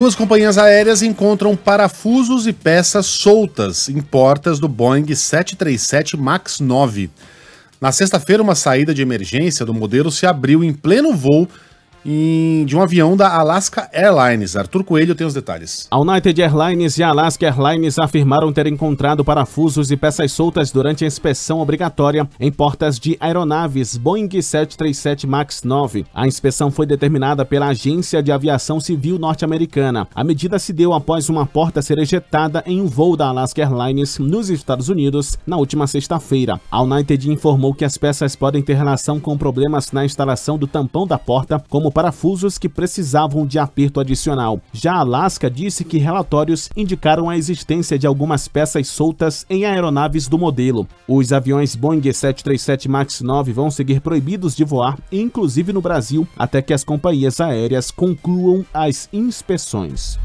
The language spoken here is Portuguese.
Duas companhias aéreas encontram parafusos e peças soltas em portas do Boeing 737 MAX 9. Na sexta-feira, uma saída de emergência do modelo se abriu em pleno voo de um avião da Alaska Airlines. Arthur Coelho tem os detalhes. A United Airlines e a Alaska Airlines afirmaram ter encontrado parafusos e peças soltas durante a inspeção obrigatória em portas de aeronaves Boeing 737 MAX 9. A inspeção foi determinada pela Agência de Aviação Civil Norte-Americana. A medida se deu após uma porta ser ejetada em um voo da Alaska Airlines nos Estados Unidos na última sexta-feira. A United informou que as peças podem ter relação com problemas na instalação do tampão da porta, como como parafusos que precisavam de aperto adicional. Já a Alaska disse que relatórios indicaram a existência de algumas peças soltas em aeronaves do modelo. Os aviões Boeing 737 MAX 9 vão seguir proibidos de voar, inclusive no Brasil, até que as companhias aéreas concluam as inspeções.